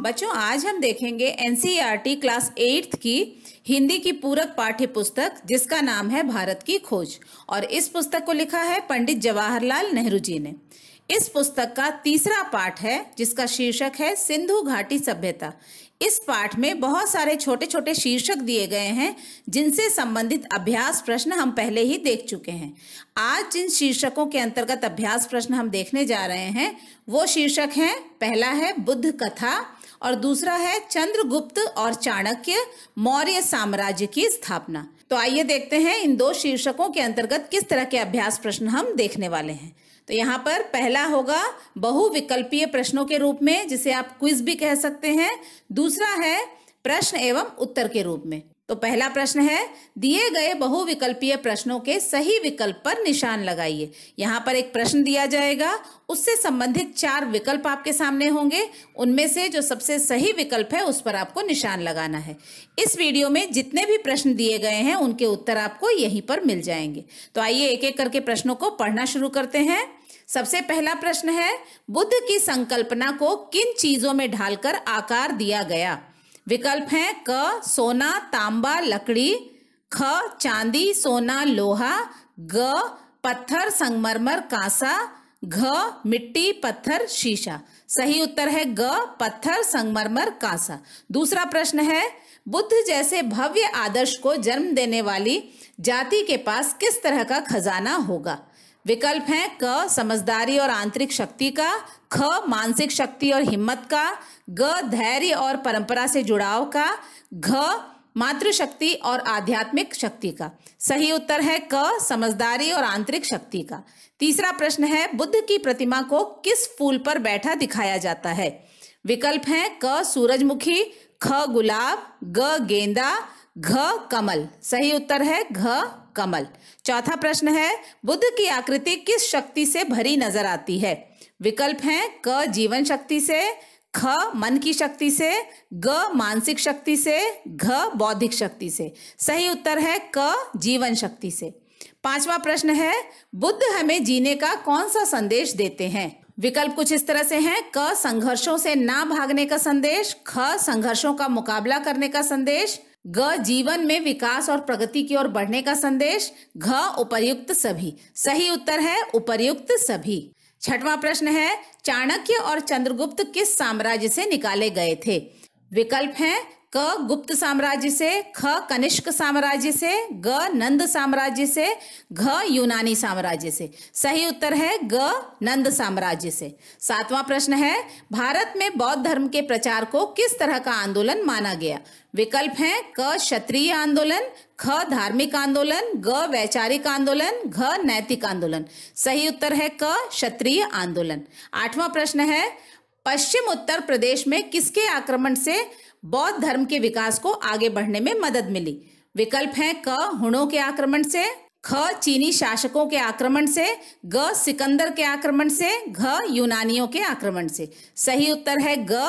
बच्चों आज हम देखेंगे एनसीईआरटी क्लास एट्थ की हिंदी की पूरक पाठ्य पुस्तक जिसका नाम है भारत की खोज और इस पुस्तक को लिखा है पंडित जवाहरलाल नेहरू जी ने इस पुस्तक का तीसरा पाठ है जिसका शीर्षक है सिंधु घाटी सभ्यता इस पाठ में बहुत सारे छोटे छोटे शीर्षक दिए गए हैं जिनसे संबंधित अभ्यास प्रश्न हम पहले ही देख चुके हैं आज जिन शीर्षकों के अंतर्गत अभ्यास प्रश्न हम देखने जा रहे हैं वो शीर्षक हैं पहला है बुद्ध कथा और दूसरा है चंद्रगुप्त और चाणक्य मौर्य साम्राज्य की स्थापना तो आइए देखते हैं इन दो शीर्षकों के अंतर्गत किस तरह के अभ्यास प्रश्न हम देखने वाले हैं तो यहाँ पर पहला होगा बहुविकल्पीय प्रश्नों के रूप में जिसे आप क्विज भी कह सकते हैं दूसरा है प्रश्न एवं उत्तर के रूप में तो पहला प्रश्न है दिए गए बहुविकल्पीय प्रश्नों के सही विकल्प पर निशान लगाइए यहाँ पर एक प्रश्न दिया जाएगा उससे संबंधित चार विकल्प आपके सामने होंगे उनमें से जो सबसे सही विकल्प है उस पर आपको निशान लगाना है इस वीडियो में जितने भी प्रश्न दिए गए हैं उनके उत्तर आपको यहीं पर मिल जाएंगे तो आइए एक एक करके प्रश्नों को पढ़ना शुरू करते हैं सबसे पहला प्रश्न है बुद्ध की संकल्पना को किन चीजों में ढालकर आकार दिया गया विकल्प हैं क सोना तांबा लकड़ी ख चांदी सोना लोहा ग पत्थर संगमरमर कांसा घ मिट्टी पत्थर शीशा सही उत्तर है ग पत्थर संगमरमर कांसा दूसरा प्रश्न है बुद्ध जैसे भव्य आदर्श को जन्म देने वाली जाति के पास किस तरह का खजाना होगा विकल्प हैं क समझदारी और आंतरिक शक्ति का ख मानसिक शक्ति और हिम्मत का ग धैर्य और परंपरा से जुड़ाव का घ मातृशक्ति और आध्यात्मिक शक्ति का सही उत्तर है क समझदारी और आंतरिक शक्ति का तीसरा प्रश्न है बुद्ध की प्रतिमा को किस फूल पर बैठा दिखाया जाता है विकल्प हैं क सूरजमुखी ख गुलाब ग गेंदा घ कमल सही उत्तर है घ कमल चौथा प्रश्न है बुद्ध की आकृति किस शक्ति से भरी नजर आती है विकल्प हैं क जीवन शक्ति से ख मन की शक्ति से ग मानसिक शक्ति से घ बौद्धिक शक्ति से सही उत्तर है क जीवन शक्ति से पांचवा प्रश्न है बुद्ध हमें जीने का कौन सा संदेश देते हैं विकल्प कुछ इस तरह से हैं क संघर्षों से ना भागने का संदेश ख संघर्षों का मुकाबला करने का संदेश ग जीवन में विकास और प्रगति की ओर बढ़ने का संदेश घ उपर्युक्त सभी सही उत्तर है उपर्युक्त सभी छठवां प्रश्न है चाणक्य और चंद्रगुप्त किस साम्राज्य से निकाले गए थे विकल्प हैं क गुप्त साम्राज्य से ख कनिष्क साम्राज्य से ग नंद साम्राज्य से घ यूनानी साम्राज्य से सही उत्तर है ग नंद साम्राज्य से सातवां प्रश्न है भारत में बौद्ध धर्म के प्रचार को किस तरह का आंदोलन माना गया विकल्प हैं क क्षत्रिय आंदोलन ख धार्मिक आंदोलन ग वैचारिक आंदोलन घ नैतिक आंदोलन सही उत्तर है क क्षत्रिय आंदोलन आठवां प्रश्न है पश्चिम उत्तर प्रदेश में किसके आक्रमण से बौद्ध धर्म के विकास को आगे बढ़ने में मदद मिली विकल्प हैं क हुणों के आक्रमण से ख चीनी शासकों के आक्रमण से ग सिकंदर के आक्रमण से घ यूनानियों के आक्रमण से सही उत्तर है ग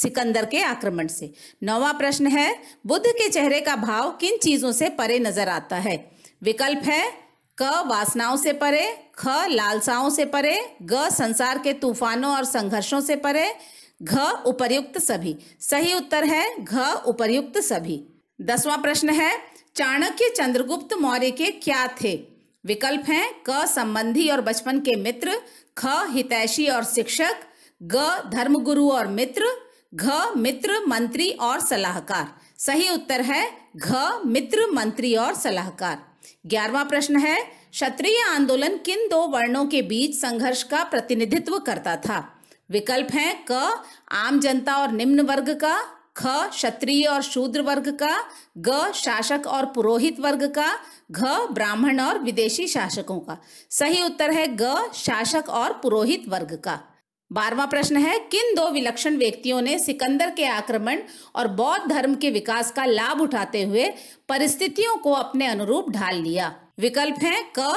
सिकंदर के आक्रमण से नौवा प्रश्न है बुद्ध के चेहरे का भाव किन चीजों से परे नजर आता है विकल्प है क वासनाओं से परे ख लालसाओं से परे ग संसार के तूफानों और संघर्षों से परे घ उपर्युक्त सभी सही उत्तर है घ उपर्युक्त सभी दसवां प्रश्न है चाणक्य चंद्रगुप्त मौर्य के क्या थे विकल्प हैं क संबंधी और बचपन के मित्र ख हितैषी और शिक्षक ग धर्मगुरु और मित्र घ मित्र मंत्री और सलाहकार सही उत्तर है घ मित्र मंत्री और सलाहकार ग्यारवा प्रश्न है क्षत्रिय आंदोलन किन दो वर्णों के बीच संघर्ष का प्रतिनिधित्व करता था विकल्प हैं क आम जनता और निम्न वर्ग का ख क्षत्रिय और शूद्र वर्ग का ग शासक और पुरोहित वर्ग का घ ब्राह्मण और विदेशी शासकों का सही उत्तर है ग शासक और पुरोहित वर्ग का बारवा प्रश्न है किन दो विलक्षण व्यक्तियों ने सिकंदर के आक्रमण और बौद्ध धर्म के विकास का लाभ उठाते हुए परिस्थितियों को अपने अनुरूप ढाल लिया विकल्प है क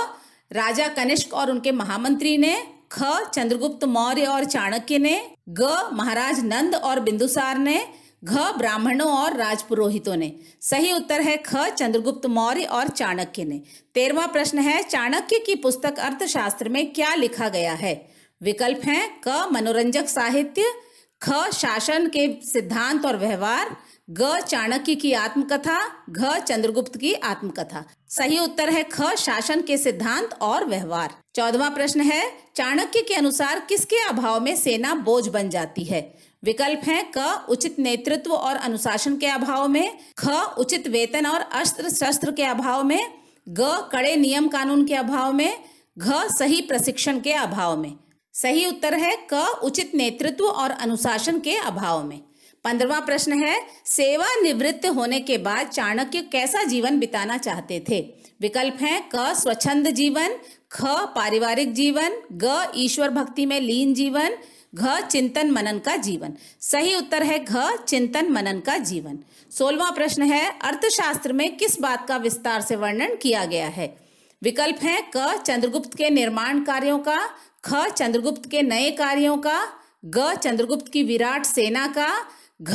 राजा कनिष्क और उनके महामंत्री ने ख चंद्रगुप्त मौर्य और चाणक्य ने ग महाराज नंद और बिंदुसार ने घ ब्राह्मणों और राजपुरोहितों ने सही उत्तर है ख चंद्रगुप्त मौर्य और चाणक्य ने तेरवा प्रश्न है चाणक्य की पुस्तक अर्थशास्त्र में क्या लिखा गया है विकल्प है क मनोरंजक साहित्य ख शासन के सिद्धांत और व्यवहार ग चाणक्य की आत्मकथा घ चंद्रगुप्त की आत्मकथा सही उत्तर है ख शासन के सिद्धांत और व्यवहार चौदवा प्रश्न है चाणक्य के अनुसार किसके अभाव में सेना बोझ बन जाती है विकल्प है क उचित नेतृत्व और अनुशासन के अभाव में ख उचित वेतन और अस्त्र शस्त्र के अभाव में ग कड़े नियम कानून के अभाव में घ सही प्रशिक्षण के अभाव में सही उत्तर है क उचित नेतृत्व और अनुशासन के अभाव में पंद्रवा प्रश्न है सेवा निवृत्त होने के बाद चाणक्य कैसा जीवन बिताना चाहते थे विकल्प हैं क स्वच्छंद जीवन ख पारिवारिक जीवन ग ईश्वर भक्ति में लीन जीवन घ चिंतन मनन का जीवन सही उत्तर है घ चिंतन मनन का जीवन सोलवा प्रश्न है अर्थशास्त्र में किस बात का विस्तार से वर्णन किया गया है विकल्प है क चंद्रगुप्त के निर्माण कार्यों का ख चंद्रगुप्त के नए कार्यों का ग चंद्रगुप्त की विराट सेना का घ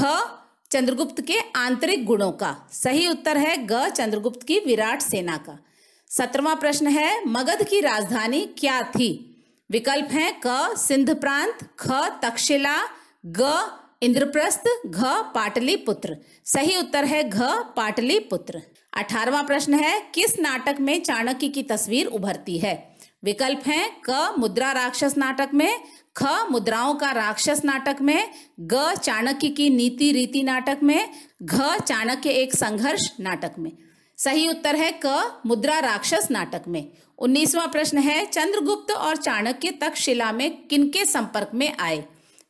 चंद्रगुप्त के आंतरिक गुणों का सही उत्तर है ग चंद्रगुप्त की विराट सेना का सत्रवा प्रश्न है मगध की राजधानी क्या थी विकल्प है क सिंध प्रांत ख तक्षशिला ग इंद्रप्रस्थ घ पाटलिपुत्र सही उत्तर है घ पाटलिपुत्र अठारवा प्रश्न है किस नाटक में चाणक्य की तस्वीर उभरती है विकल्प हैं क मुद्रा राक्षस नाटक में ख मुद्राओं का राक्षस नाटक में ग चाणक्य की नीति रीति नाटक में घ चाणक्य एक संघर्ष नाटक में सही उत्तर है क मुद्रा राक्षस नाटक में उन्नीसवा प्रश्न है चंद्रगुप्त और चाणक्य तक्षशिला में किनके संपर्क में आए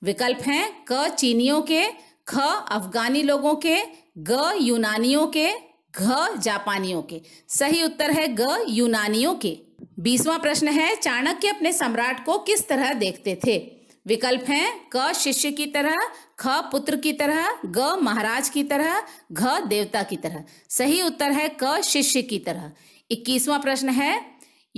विकल्प हैं क चीनियों के ख अफगानी लोगों के ग यूनानियों के घ जापानियों के सही उत्तर है ग यूनानियों के बीसवा प्रश्न है चाणक्य अपने सम्राट को किस तरह देखते थे विकल्प हैं क शिष्य की तरह ख पुत्र की तरह ग महाराज की तरह घ देवता की तरह सही उत्तर है क शिष्य की तरह इक्कीसवां प्रश्न है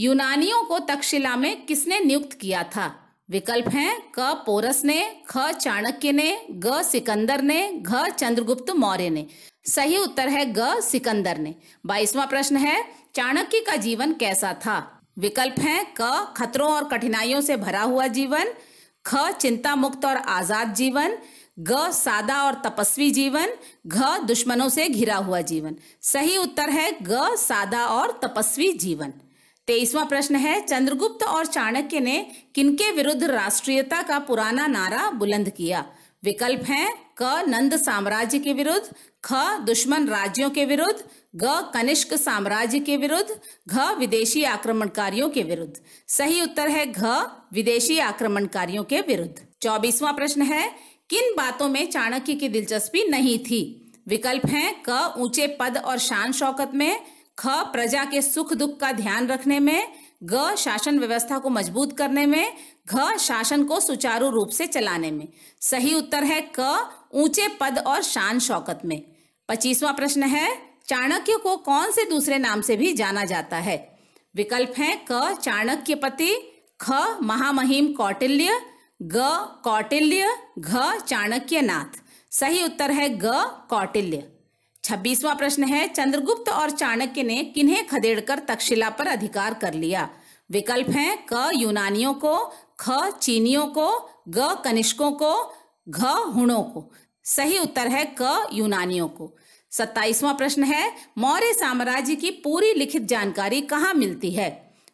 यूनानियों को तक्षशिला में किसने नियुक्त किया था विकल्प हैं क पोरस ने ख चाणक्य ने ग सिकंदर ने घ चंद्रगुप्त मौर्य ने सही उत्तर है ग सिकंदर ने बाईसवां प्रश्न है चाणक्य का जीवन कैसा था विकल्प हैं क खतरों और कठिनाइयों से भरा हुआ जीवन ख चिंता मुक्त और आज़ाद जीवन ग सादा और तपस्वी जीवन घ दुश्मनों से घिरा हुआ जीवन सही उत्तर है ग सादा और तपस्वी जीवन तेईसवा प्रश्न है चंद्रगुप्त और चाणक्य ने किनके विरुद्ध राष्ट्रीयता का पुराना नारा बुलंद किया विकल्प हैं क नंद साम्राज्य के विरुद्ध ख दुश्मन राज्यों के विरुद्ध ग कनिष्क साम्राज्य के विरुद्ध घ विदेशी आक्रमणकारियों के विरुद्ध सही उत्तर है घ विदेशी आक्रमणकारियों के विरुद्ध चौबीसवा प्रश्न है किन बातों में चाणक्य की दिलचस्पी नहीं थी विकल्प हैं क ऊंचे पद और शान शौकत में ख प्रजा के सुख दुख का ध्यान रखने में ग शासन व्यवस्था को मजबूत करने में घ शासन को सुचारू रूप से चलाने में सही उत्तर है क ऊंचे पद और शान शौकत में पच्चीसवा प्रश्न है चाणक्य को कौन से दूसरे नाम से भी जाना जाता है विकल्प है क चाणक्य पति ख महामहिम कौटिल्य ग कौटिल्य घ नाथ सही उत्तर है ग कौटिल्य छब्बीसवा प्रश्न है चंद्रगुप्त और चाणक्य ने किन्हें खदेड़कर तक्षशिला पर अधिकार कर लिया विकल्प हैं क यूनानियों को ख चीनियों को ग कनिष्कों को घ हुणों को सही उत्तर है क यूनानियों को सत्ताईसवां प्रश्न है मौर्य साम्राज्य की पूरी लिखित जानकारी कहाँ मिलती है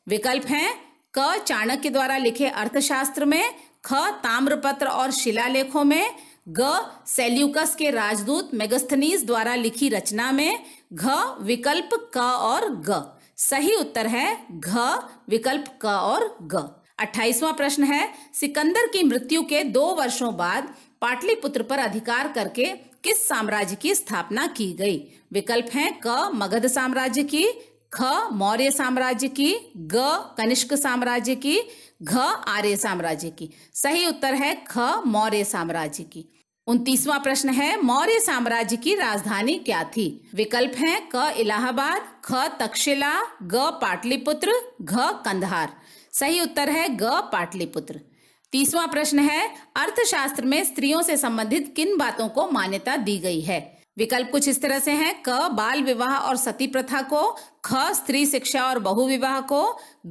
विकल्प हैं क चाणक्य द्वारा लिखे अर्थशास्त्र में ख ताम्रपत्र और शिलालेखों में ग सेल्यूकस के राजदूत मेगस्थनीस द्वारा लिखी रचना में घ विकल्प क और ग सही उत्तर है घ विकल्प क और ग अट्ठाईसवा प्रश्न है सिकंदर की मृत्यु के दो वर्षों बाद पाटलिपुत्र पर अधिकार करके किस साम्राज्य की स्थापना की गई विकल्प हैं क मगध साम्राज्य की ख मौर्य साम्राज्य की ग कनिष्क साम्राज्य की घ आर्य साम्राज्य की सही उत्तर है ख मौर्य साम्राज्य की उनतीसवा प्रश्न है मौर्य साम्राज्य की राजधानी क्या थी विकल्प है क इलाहाबाद ख तक्षशिला ग पाटलिपुत्र घ कंधार सही उत्तर है ग पाटलिपुत्र तीसवा प्रश्न है अर्थशास्त्र में स्त्रियों से संबंधित किन बातों को मान्यता दी गई है विकल्प कुछ इस तरह से हैं क बाल विवाह और सती प्रथा को ख स्त्री शिक्षा और बहु विवाह को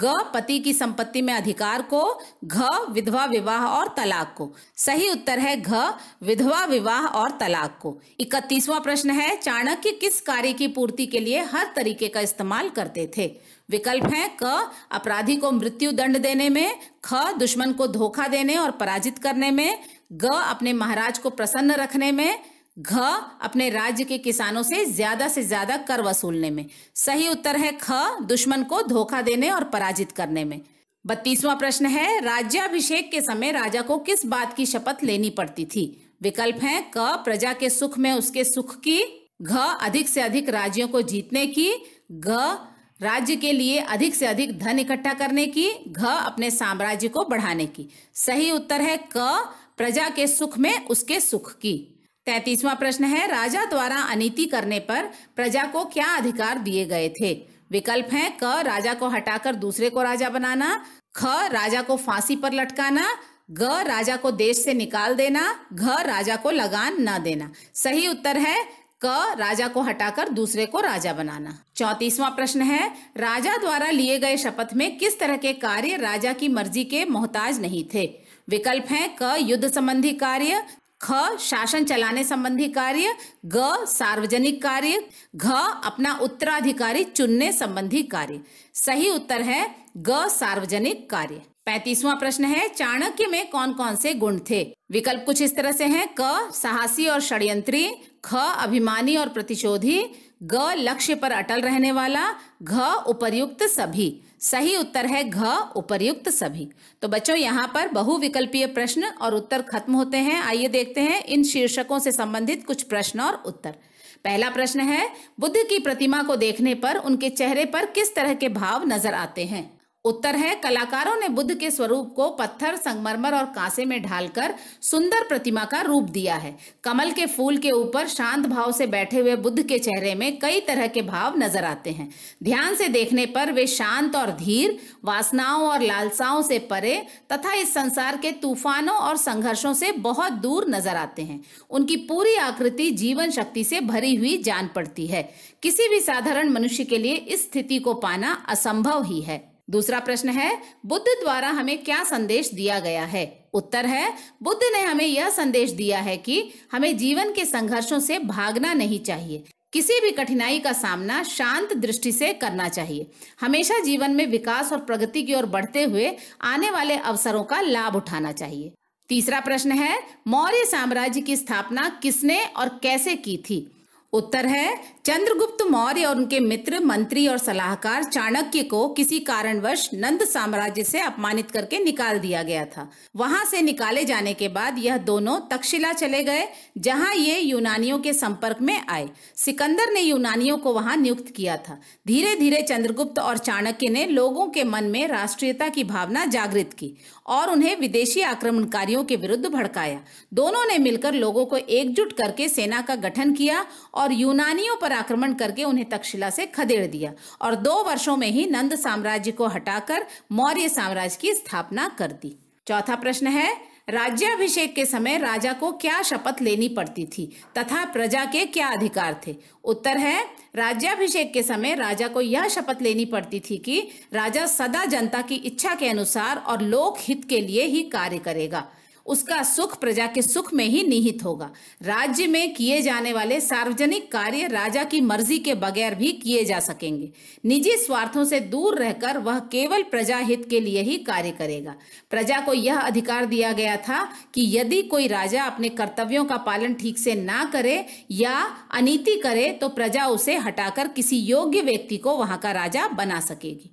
ग पति की संपत्ति में अधिकार को घ विधवा विवाह और तलाक को सही उत्तर है घ विधवा विवाह और तलाक को इकतीसवां प्रश्न है चाणक्य किस कार्य की पूर्ति के लिए हर तरीके का इस्तेमाल करते थे विकल्प है क अपराधी को मृत्यु दंड देने में ख दुश्मन को धोखा देने और पराजित करने में ग अपने महाराज को प्रसन्न रखने में घ अपने राज्य के किसानों से ज्यादा से ज्यादा कर वसूलने में सही उत्तर है ख दुश्मन को धोखा देने और पराजित करने में बत्तीसवां प्रश्न है राज्याभिषेक के समय राजा को किस बात की शपथ लेनी पड़ती थी विकल्प है क प्रजा के सुख में उसके सुख की घ अधिक से अधिक राज्यों को जीतने की ग राज्य के लिए अधिक से अधिक धन इकट्ठा करने की घ अपने साम्राज्य को बढ़ाने की सही उत्तर है क प्रजा के सुख में उसके सुख की तैतीसवां प्रश्न है राजा द्वारा अनिति करने पर प्रजा को क्या अधिकार दिए गए थे विकल्प है क राजा को हटाकर दूसरे को राजा बनाना ख राजा को फांसी पर लटकाना ग राजा को देश से निकाल देना घ राजा को लगान न देना सही उत्तर है क राजा को हटाकर दूसरे को राजा बनाना चौतीसवां प्रश्न है राजा द्वारा लिए गए शपथ में किस तरह के कार्य राजा की मर्जी के मोहताज नहीं थे विकल्प है क युद्ध संबंधी कार्य ख शासन चलाने संबंधी कार्य ग सार्वजनिक कार्य घ अपना उत्तराधिकारी चुनने संबंधी कार्य सही उत्तर है ग सार्वजनिक कार्य पैतीसवा प्रश्न है चाणक्य में कौन कौन से गुण थे विकल्प कुछ इस तरह से हैं क साहसी और षड्यंत्री ख अभिमानी और प्रतिशोधी ग लक्ष्य पर अटल रहने वाला घ उपर्युक्त सभी सही उत्तर है घ उपर्युक्त सभी तो बच्चों यहाँ पर बहुविकल्पीय प्रश्न और उत्तर खत्म होते हैं आइए देखते हैं इन शीर्षकों से संबंधित कुछ प्रश्न और उत्तर पहला प्रश्न है बुद्ध की प्रतिमा को देखने पर उनके चेहरे पर किस तरह के भाव नजर आते हैं उत्तर है कलाकारों ने बुद्ध के स्वरूप को पत्थर संगमरमर और कांसे में ढालकर सुंदर प्रतिमा का रूप दिया है कमल के फूल के ऊपर शांत भाव से बैठे हुए बुद्ध के चेहरे में कई तरह के भाव नजर आते हैं ध्यान से देखने पर वे शांत और धीर वासनाओं और लालसाओं से परे तथा इस संसार के तूफानों और संघर्षों से बहुत दूर नजर आते हैं उनकी पूरी आकृति जीवन शक्ति से भरी हुई जान पड़ती है किसी भी साधारण मनुष्य के लिए इस स्थिति को पाना असंभव ही है दूसरा प्रश्न है बुद्ध द्वारा हमें क्या संदेश दिया गया है उत्तर है बुद्ध ने हमें यह संदेश दिया है कि हमें जीवन के संघर्षों से भागना नहीं चाहिए किसी भी कठिनाई का सामना शांत दृष्टि से करना चाहिए हमेशा जीवन में विकास और प्रगति की ओर बढ़ते हुए आने वाले अवसरों का लाभ उठाना चाहिए तीसरा प्रश्न है मौर्य साम्राज्य की स्थापना किसने और कैसे की थी उत्तर है चंद्रगुप्त मौर्य और उनके मित्र मंत्री और सलाहकार चाणक्य को किसी कारणवश नंद साम्राज्य से अपमानित करके निकाल दिया गया था वहां से निकाले जाने के बाद यह दोनों तक्षशिला चले गए जहां ये यूनानियों के संपर्क में आए सिकंदर ने यूनानियों को वहां नियुक्त किया था धीरे धीरे चंद्रगुप्त और चाणक्य ने लोगों के मन में राष्ट्रीयता की भावना जागृत की और उन्हें विदेशी आक्रमणकारियों के विरुद्ध भड़काया दोनों ने मिलकर लोगों को एकजुट करके सेना का गठन किया और और यूनानियों पर आक्रमण करके उन्हें तक्षशिला से खदेड़ दिया और दो वर्षों में ही नंद साम्राज्य को हटाकर मौर्य साम्राज्य की स्थापना कर दी चौथा प्रश्न है राज्याभिषेक के समय राजा को क्या शपथ लेनी पड़ती थी तथा प्रजा के क्या अधिकार थे उत्तर है राज्याभिषेक के समय राजा को यह शपथ लेनी पड़ती थी कि राजा सदा जनता की इच्छा के अनुसार और लोक हित के लिए ही कार्य करेगा उसका सुख प्रजा के सुख में ही निहित होगा राज्य में किए जाने वाले सार्वजनिक कार्य राजा की मर्जी के बगैर भी किए जा सकेंगे निजी स्वार्थों से दूर रहकर वह केवल प्रजा हित के लिए ही कार्य करेगा प्रजा को यह अधिकार दिया गया था कि यदि कोई राजा अपने कर्तव्यों का पालन ठीक से ना करे या अनिति करे तो प्रजा उसे हटाकर किसी योग्य व्यक्ति को वहां का राजा बना सकेगी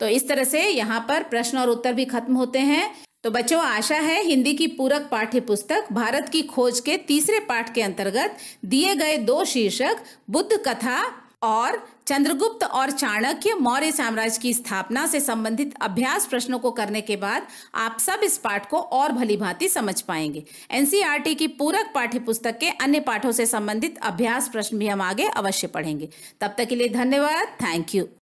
तो इस तरह से यहाँ पर प्रश्न और उत्तर भी खत्म होते हैं तो बच्चों आशा है हिंदी की पूरक पाठ्य पुस्तक भारत की खोज के तीसरे पाठ के अंतर्गत दिए गए दो शीर्षक बुद्ध कथा और चंद्रगुप्त और चाणक्य मौर्य साम्राज्य की स्थापना से संबंधित अभ्यास प्रश्नों को करने के बाद आप सब इस पाठ को और भली भांति समझ पाएंगे एनसीईआरटी की पूरक पाठ्य पुस्तक के अन्य पाठों से संबंधित अभ्यास प्रश्न भी हम आगे अवश्य पढ़ेंगे तब तक के लिए धन्यवाद थैंक यू